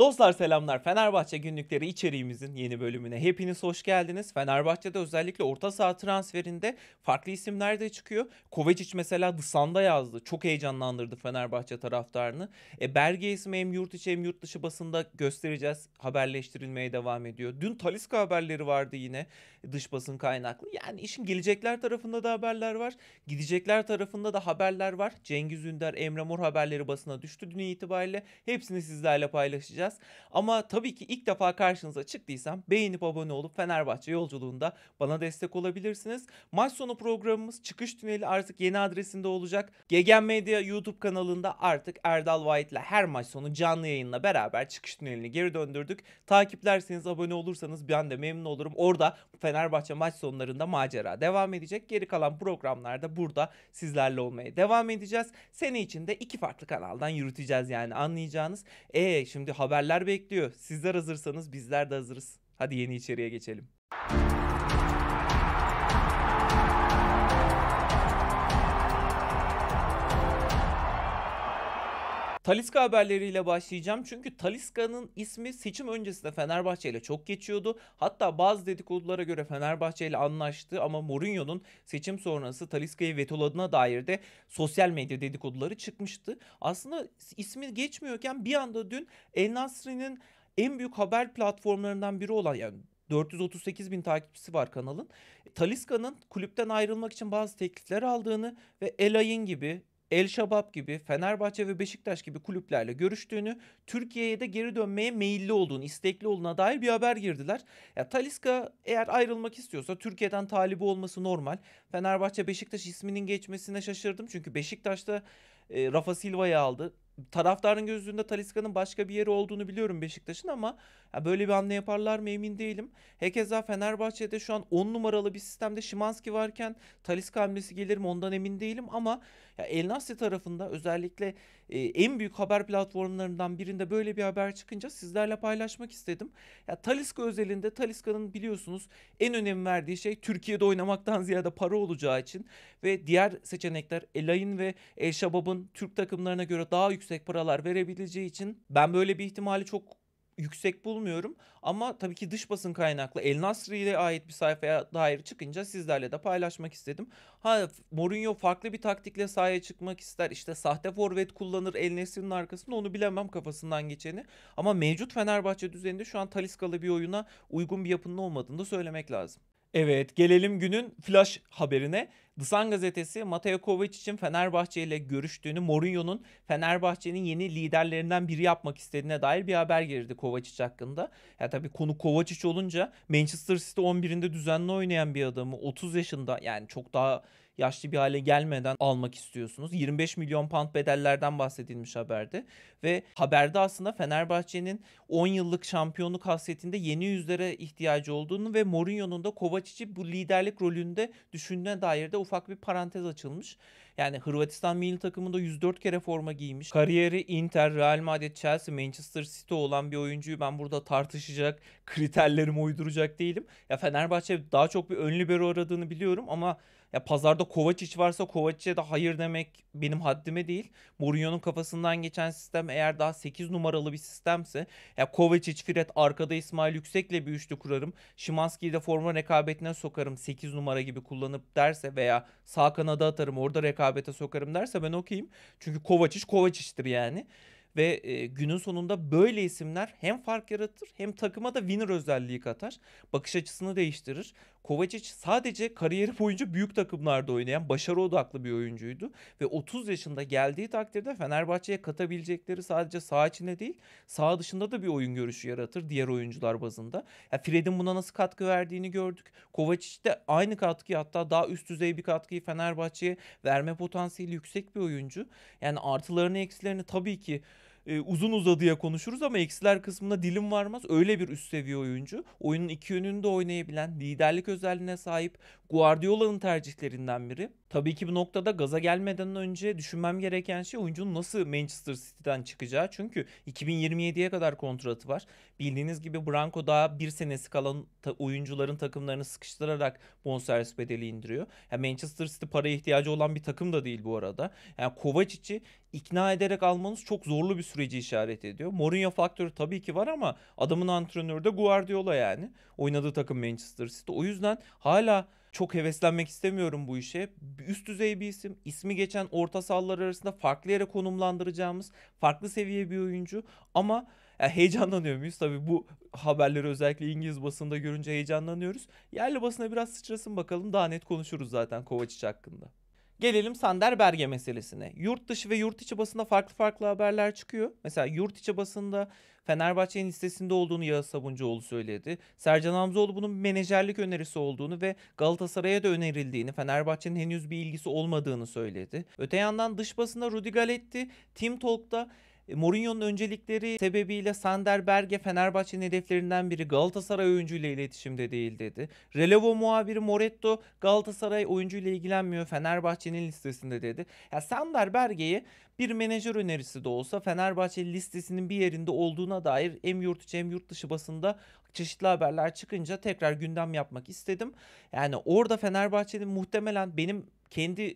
Dostlar selamlar. Fenerbahçe günlükleri içeriğimizin yeni bölümüne hepiniz hoş geldiniz. Fenerbahçe'de özellikle orta saha transferinde farklı isimler de çıkıyor. Kovacic mesela The Sun'da yazdı. Çok heyecanlandırdı Fenerbahçe taraftarını. E, Berge ismi hem yurt içi hem yurt dışı basında göstereceğiz. Haberleştirilmeye devam ediyor. Dün Taliska haberleri vardı yine dış basın kaynaklı. Yani işin gelecekler tarafında da haberler var. Gidecekler tarafında da haberler var. Cengiz Ünder, Emre Mor haberleri basına düştü dün itibariyle. Hepsini sizlerle paylaşacağız konuşacağız. Ama tabii ki ilk defa karşınıza çıktıysam beğenip abone olup Fenerbahçe yolculuğunda bana destek olabilirsiniz. Maç sonu programımız Çıkış Tüneli artık yeni adresinde olacak. Gegen Medya YouTube kanalında artık Erdal ile her maç sonu canlı yayınla beraber Çıkış Tüneli'ni geri döndürdük. Takiplerseniz abone olursanız ben de memnun olurum. Orada Fenerbahçe maç sonlarında macera devam edecek. Geri kalan programlarda burada sizlerle olmaya devam edeceğiz. Sene içinde iki farklı kanaldan yürüteceğiz yani anlayacağınız. E şimdi haber haberler bekliyor. Sizler hazırsanız bizler de hazırız. Hadi yeni içeriye geçelim. Taliska haberleriyle başlayacağım çünkü Taliska'nın ismi seçim öncesinde Fenerbahçe ile çok geçiyordu. Hatta bazı dedikodulara göre Fenerbahçe ile anlaştı ama Mourinho'nun seçim sonrası Taliska'yı vetoladığına dair de sosyal medya dedikoduları çıkmıştı. Aslında ismi geçmiyorken bir anda dün El Nasri'nin en büyük haber platformlarından biri olan yani 438 bin takipçisi var kanalın. Taliska'nın kulüpten ayrılmak için bazı teklifler aldığını ve Elayin gibi El Şabab gibi, Fenerbahçe ve Beşiktaş gibi kulüplerle görüştüğünü, Türkiye'ye de geri dönmeye meyilli olduğunu, istekli olduğuna dair bir haber girdiler. Ya Taliska eğer ayrılmak istiyorsa Türkiye'den talibi olması normal. Fenerbahçe Beşiktaş isminin geçmesine şaşırdım çünkü Beşiktaş'ta e, Rafa Silva'yı aldı taraftarın gözünde Taliska'nın başka bir yeri olduğunu biliyorum Beşiktaş'ın ama böyle bir hamle yaparlar mı emin değilim. Hekeza Fenerbahçe'de şu an 10 numaralı bir sistemde Şimanski varken Taliska hamlesi gelir mi ondan emin değilim ama ya El Nasri tarafında özellikle e, en büyük haber platformlarından birinde böyle bir haber çıkınca sizlerle paylaşmak istedim. Ya Taliska özelinde Taliska'nın biliyorsunuz en önem verdiği şey Türkiye'de oynamaktan ziyade para olacağı için ve diğer seçenekler Elayin ve El Şabab'ın Türk takımlarına göre daha yüksek paralar verebileceği için ben böyle bir ihtimali çok yüksek bulmuyorum. Ama tabii ki dış basın kaynaklı El Nasri ile ait bir sayfaya dair çıkınca sizlerle de paylaşmak istedim. Ha Mourinho farklı bir taktikle sahaya çıkmak ister. İşte sahte forvet kullanır El Nasri'nin arkasında onu bilemem kafasından geçeni. Ama mevcut Fenerbahçe düzeninde şu an Taliskalı bir oyuna uygun bir yapının olmadığını da söylemek lazım. Evet gelelim günün flash haberine. The Sun gazetesi Mateo Kovac için Fenerbahçe ile görüştüğünü Mourinho'nun Fenerbahçe'nin yeni liderlerinden biri yapmak istediğine dair bir haber girdi Kovacic hakkında. Ya tabii konu Kovacic olunca Manchester City 11'inde düzenli oynayan bir adamı 30 yaşında yani çok daha yaşlı bir hale gelmeden almak istiyorsunuz. 25 milyon pound bedellerden bahsedilmiş haberde ve haberde aslında Fenerbahçe'nin 10 yıllık şampiyonluk hasretinde yeni yüzlere ihtiyacı olduğunu ve Mourinho'nun da Kovacic'i bu liderlik rolünde düşündüğüne dair de ufak bir parantez açılmış. Yani Hırvatistan milli takımında 104 kere forma giymiş. Kariyeri Inter, Real Madrid, Chelsea, Manchester City olan bir oyuncuyu ben burada tartışacak, kriterlerimi uyduracak değilim. Ya Fenerbahçe daha çok bir ön libero aradığını biliyorum ama ya pazarda Kovacic varsa Kovacic'e de hayır demek benim haddime değil. Mourinho'nun kafasından geçen sistem eğer daha 8 numaralı bir sistemse ya Kovacic, Fred arkada İsmail Yüksek'le bir üçlü kurarım. Şimanski'yi de forma rekabetine sokarım 8 numara gibi kullanıp derse veya sağ kanada atarım orada rekabet rekabete sokarım derse ben okuyayım. Çünkü Kovacic Kovacic'tir yani. Ve e, günün sonunda böyle isimler hem fark yaratır hem takıma da winner özelliği katar. Bakış açısını değiştirir. Kovacic sadece kariyeri boyunca büyük takımlarda oynayan başarı odaklı bir oyuncuydu. Ve 30 yaşında geldiği takdirde Fenerbahçe'ye katabilecekleri sadece sağ içinde değil sağ dışında da bir oyun görüşü yaratır diğer oyuncular bazında. Yani Fred'in buna nasıl katkı verdiğini gördük. Kovacic de aynı katkıyı hatta daha üst düzey bir katkıyı Fenerbahçe'ye verme potansiyeli yüksek bir oyuncu. Yani artılarını eksilerini tabii ki e, uzun uzadıya konuşuruz ama eksiler kısmında dilim varmaz. Öyle bir üst seviye oyuncu. Oyunun iki yönünde oynayabilen, liderlik özelliğine sahip Guardiola'nın tercihlerinden biri. Tabii ki bu noktada gaza gelmeden önce düşünmem gereken şey oyuncunun nasıl Manchester City'den çıkacağı. Çünkü 2027'ye kadar kontratı var. Bildiğiniz gibi Branko daha bir senesi kalan ta- oyuncuların takımlarını sıkıştırarak bonservis bedeli indiriyor. Yani Manchester City paraya ihtiyacı olan bir takım da değil bu arada. Yani Kovacic'i ikna ederek almanız çok zorlu bir süreci işaret ediyor. Mourinho faktörü tabii ki var ama adamın antrenörü de Guardiola yani. Oynadığı takım Manchester City. O yüzden hala çok heveslenmek istemiyorum bu işe. Üst düzey bir isim, ismi geçen orta sahalar arasında farklı yere konumlandıracağımız, farklı seviye bir oyuncu ama yani heyecanlanıyor muyuz? Tabii bu haberleri özellikle İngiliz basında görünce heyecanlanıyoruz. Yerli basına biraz sıçrasın bakalım daha net konuşuruz zaten Kovacic hakkında. Gelelim Sander Berge meselesine. Yurt dışı ve yurt içi basında farklı farklı haberler çıkıyor. Mesela yurt içi basında Fenerbahçe'nin listesinde olduğunu Yağız Sabuncuoğlu söyledi. Sercan Hamzoğlu bunun menajerlik önerisi olduğunu ve Galatasaray'a da önerildiğini, Fenerbahçe'nin henüz bir ilgisi olmadığını söyledi. Öte yandan dış basında Rudi Galetti, Team Talk'ta e, Mourinho'nun öncelikleri sebebiyle Sander Berge Fenerbahçe'nin hedeflerinden biri Galatasaray oyuncuyla iletişimde değil dedi. Relevo muhabiri Moretto Galatasaray oyuncuyla ilgilenmiyor Fenerbahçe'nin listesinde dedi. Ya Sander Berge'yi bir menajer önerisi de olsa Fenerbahçe listesinin bir yerinde olduğuna dair hem yurt içi hem yurt dışı basında çeşitli haberler çıkınca tekrar gündem yapmak istedim. Yani orada Fenerbahçe'nin muhtemelen benim kendi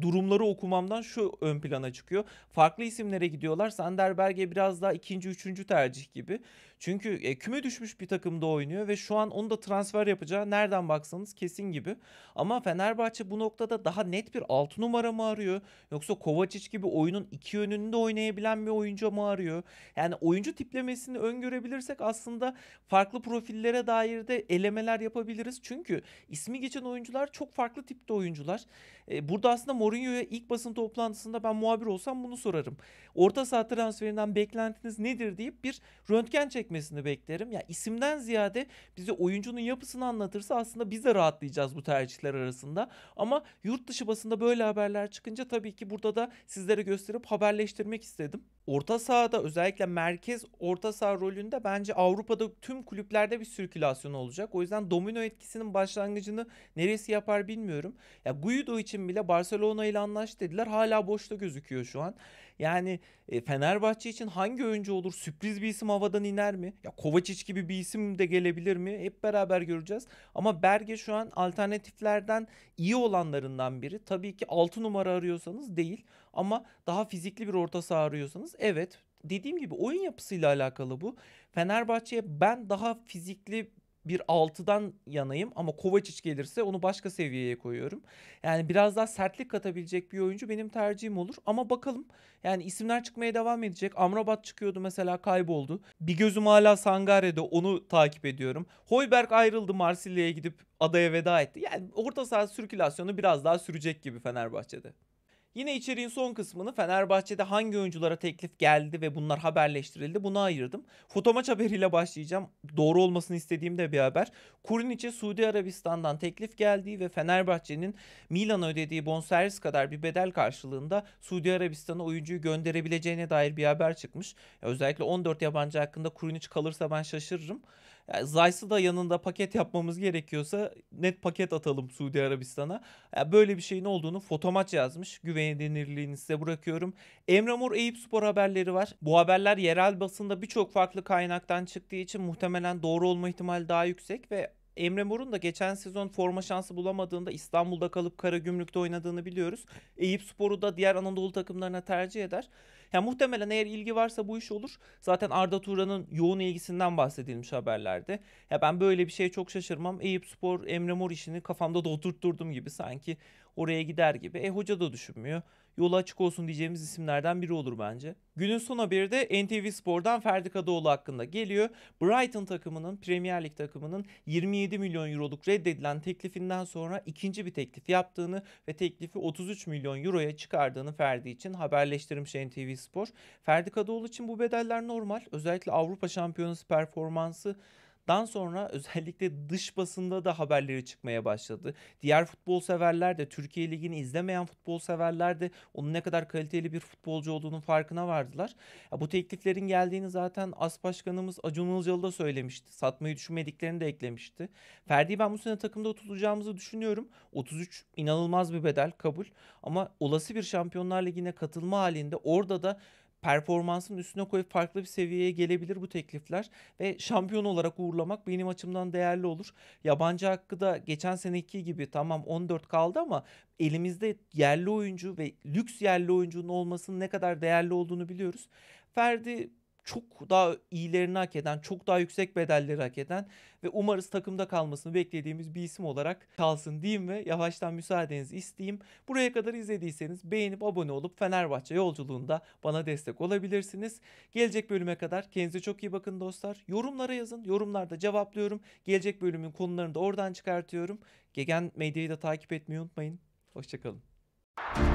durumları okumamdan şu ön plana çıkıyor. Farklı isimlere gidiyorlar. Sander Berge biraz daha ikinci, üçüncü tercih gibi. Çünkü e, küme düşmüş bir takımda oynuyor ve şu an onu da transfer yapacağı nereden baksanız kesin gibi. Ama Fenerbahçe bu noktada daha net bir 6 numara mı arıyor? Yoksa Kovacic gibi oyunun iki yönünde oynayabilen bir oyuncu mu arıyor? Yani oyuncu tiplemesini öngörebilirsek aslında farklı profillere dair de elemeler yapabiliriz. Çünkü ismi geçen oyuncular çok farklı tipte oyuncular. E, burada aslında aslında Mourinho'ya ilk basın toplantısında ben muhabir olsam bunu sorarım. Orta saha transferinden beklentiniz nedir deyip bir röntgen çekmesini beklerim. Ya isimden ziyade bize oyuncunun yapısını anlatırsa aslında biz de rahatlayacağız bu tercihler arasında. Ama yurt dışı basında böyle haberler çıkınca tabii ki burada da sizlere gösterip haberleştirmek istedim. Orta sahada özellikle merkez orta saha rolünde bence Avrupa'da tüm kulüplerde bir sirkülasyon olacak. O yüzden domino etkisinin başlangıcını neresi yapar bilmiyorum. Ya Guido için bile Barcelona Barcelona ile anlaş dediler. Hala boşta gözüküyor şu an. Yani e, Fenerbahçe için hangi oyuncu olur? Sürpriz bir isim havadan iner mi? Ya Kovacic gibi bir isim de gelebilir mi? Hep beraber göreceğiz. Ama Berge şu an alternatiflerden iyi olanlarından biri. Tabii ki 6 numara arıyorsanız değil ama daha fizikli bir orta saha arıyorsanız evet dediğim gibi oyun yapısıyla alakalı bu. Fenerbahçe'ye ben daha fizikli bir 6'dan yanayım ama Kovacic gelirse onu başka seviyeye koyuyorum. Yani biraz daha sertlik katabilecek bir oyuncu benim tercihim olur ama bakalım. Yani isimler çıkmaya devam edecek. Amrabat çıkıyordu mesela kayboldu. Bir gözüm hala Sangare'de onu takip ediyorum. Hoiberg ayrıldı Marsilya'ya gidip adaya veda etti. Yani orta saha sirkülasyonu biraz daha sürecek gibi Fenerbahçe'de. Yine içeriğin son kısmını Fenerbahçe'de hangi oyunculara teklif geldi ve bunlar haberleştirildi bunu ayırdım. Fotomaç haberiyle başlayacağım. Doğru olmasını istediğim de bir haber. Kurinic'e Suudi Arabistan'dan teklif geldiği ve Fenerbahçe'nin Milan'a ödediği bonservis kadar bir bedel karşılığında Suudi Arabistan'a oyuncuyu gönderebileceğine dair bir haber çıkmış. Özellikle 14 yabancı hakkında Kurinic kalırsa ben şaşırırım. Yani Zayt'sı da yanında paket yapmamız gerekiyorsa net paket atalım Suudi Arabistan'a. Yani böyle bir şeyin olduğunu fotomaç yazmış. Güvenilirliğini size bırakıyorum. Emre Mor Eyüp Spor haberleri var. Bu haberler yerel basında birçok farklı kaynaktan çıktığı için muhtemelen doğru olma ihtimali daha yüksek ve Emre Mor'un da geçen sezon forma şansı bulamadığında İstanbul'da kalıp kara Karagümrük'te oynadığını biliyoruz. Eyüp Spor'u da diğer Anadolu takımlarına tercih eder. Yani muhtemelen eğer ilgi varsa bu iş olur. Zaten Arda Turan'ın yoğun ilgisinden bahsedilmiş haberlerde. Ya ben böyle bir şeye çok şaşırmam. Eyüp Spor, Emre Mor işini kafamda da oturtturdum gibi sanki oraya gider gibi. E hoca da düşünmüyor. Yolu açık olsun diyeceğimiz isimlerden biri olur bence. Günün son haberi de NTV Spor'dan Ferdi Kadıoğlu hakkında geliyor. Brighton takımının, Premier Lig takımının 27 milyon euroluk reddedilen teklifinden sonra ikinci bir teklif yaptığını ve teklifi 33 milyon euroya çıkardığını Ferdi için haberleştirmiş NTV Spor. Ferdi Kadıoğlu için bu bedeller normal. Özellikle Avrupa Şampiyonası performansı Dan sonra özellikle dış basında da haberleri çıkmaya başladı. Diğer futbol severler de Türkiye Ligi'ni izlemeyen futbol severler de onun ne kadar kaliteli bir futbolcu olduğunun farkına vardılar. Ya bu tekliflerin geldiğini zaten As Başkanımız Acun Ilıcalı da söylemişti. Satmayı düşünmediklerini de eklemişti. Ferdi ben bu sene takımda tutacağımızı düşünüyorum. 33 inanılmaz bir bedel kabul ama olası bir Şampiyonlar Ligi'ne katılma halinde orada da performansın üstüne koyup farklı bir seviyeye gelebilir bu teklifler ve şampiyon olarak uğurlamak benim açımdan değerli olur. Yabancı hakkı da geçen seneki gibi tamam 14 kaldı ama elimizde yerli oyuncu ve lüks yerli oyuncunun olmasının ne kadar değerli olduğunu biliyoruz. Ferdi çok daha iyilerini hak eden, çok daha yüksek bedelleri hak eden ve umarız takımda kalmasını beklediğimiz bir isim olarak kalsın diyeyim ve yavaştan müsaadenizi isteyeyim. Buraya kadar izlediyseniz beğenip abone olup Fenerbahçe yolculuğunda bana destek olabilirsiniz. Gelecek bölüme kadar kendinize çok iyi bakın dostlar. Yorumlara yazın. Yorumlarda cevaplıyorum. Gelecek bölümün konularını da oradan çıkartıyorum. Gegen Medya'yı da takip etmeyi unutmayın. Hoşçakalın.